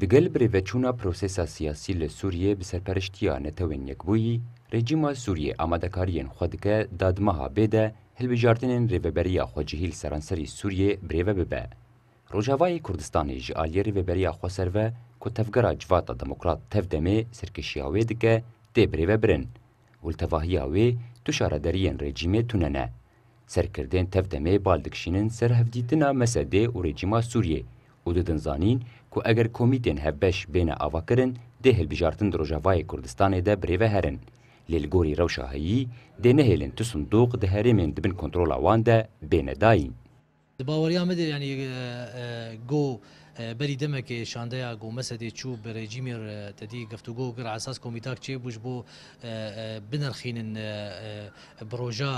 Digel birêveçûna prosesa siyasî li Sûriyê bi serpereştiya Netewên Yekbûyî, rejîma Sûriyê amadekariyên xwe dike dadmeha bê de hilbijartinên rêveberiya Xwecihîl seranserî Sûriyê birêve bibe. Rojavayê Kurdistanê ji aliyê rêveberiya xwe serve ku tevgera civata demokrat tev demê serkişiya wê dike tê birêve birin. Ultevahiya wê tuşara deriyên rejîmê tune ne. Serkirdên tev demê bal dikişînin ser hevdîtina Mesedê û rejîma Sûriyê û didin zanîn ku eger komîtên hevbeş bêne avakirin dê hilbijartin di Rojavayê Kurdistanê de birêve herin. Lê li gorî rewşa heyî, dê nehêlin tu sindoq di herêmên dibin kontrola wan de bêne dayîn. Di baweriya me de yani e, e, go بری دمکه شانده گو مسد چو بر رژیم تدی گفتگو گر اساس کمیتاک چی بوش بو بنرخین بروژا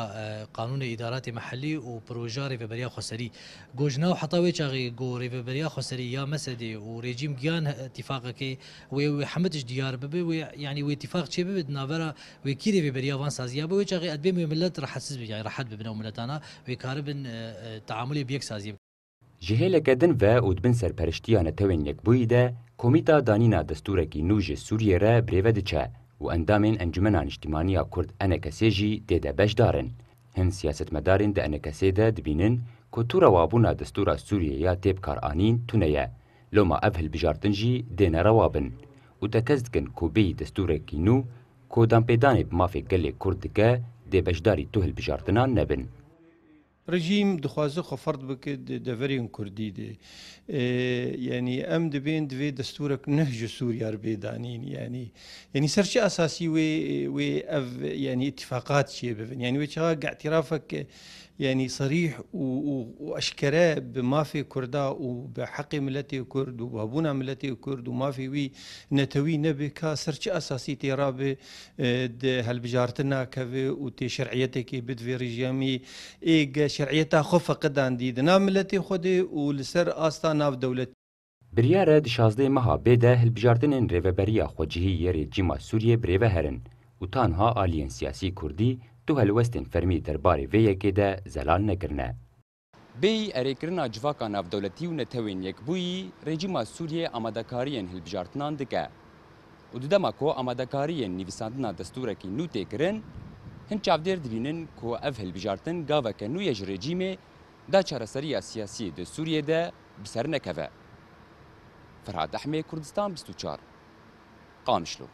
قانون ادارات محلی و پروژا ریوبریا خسری گوجنا و حطاوی چاغی گو ریوبریا خسری یا مسد و رژیم گیان اتفاق کی و حمدش دیار ببه و یعنی و اتفاق چی ببه ناورا و کی ریوبریا وان سازیا بو چاغی ادبه ملت رحسز بجای راحت ببنه ملتانا و کاربن تعامل بیک سازی Ji hêlekê ve û dibin serperiştiya netewên Yekbûyî de Komîta Danîna Destûrekî Nû ji Sûriyê re birêve diçe û endamên Encumena Niştîmaniya Kurd Enekesê jî tê de beşdarîn. Hin siyasetmedarên di Enekesê de dibînin ku tura wabûna destûra Sûriyê ya têbkar anîn tune ye. Loma ev hilbijartin jî dêne rewa bin û tekez dikin ku bêyî destûrekî nû ku dampêdanê bi mafê gelê Kurd dike dê beşdarî tu hilbijartinan nebin. رژیم دخوازه دخوازە خۆفرد بکرد دەڤێن کوردی دێ اه، ینی ئەم دەبێن دوێ دەستورە نەهژە سووریار بێدانین ینی ینی سەرچی ئاساسی وێ وێ ئەف ینی اتفاقات چێ ببن ینی وێ گاعتیرافەکە ینی صریح وأشكرا بمافی کوردا و بە حەقی ملەتی کورد و بابوونا ملەتی کورد و مافی وی نەتەوی نەبێ کا سەرچی ئاساسی تێرابێ اه، هەلبژارتە ناکەوێ و تێشرعەتێکی بدوێ ڕژیامی ئێگەش şerعیتا xwe feqidan dîdina miletê Xwedê û li ser asta nav dewlet Biryara di şazdê meha bê de hilbijartinên rêveberiya xwecihî yerê cîma Sûriyê birêve herin û tanha aliyên siyasî Kurdî tu helwestên fermî derbarê vê yekê de zelal nekirine. Bêyî erêkirina civaka navdewletî û netewên yekbûyî, rejîma Sûriyê amadekariyên hilbijartinan dike. Û di dema ku amadekariyên nivîsandina destûrekî nû tê kirin, هند چاودیر درینن کو اف هلبجارتن گاوک نوی رژیم دا چارەسەریە سیاسی د سووریێدا بسەر نەکەوە. فرهاد ئەحمێ کوردستان 24 قامشلو.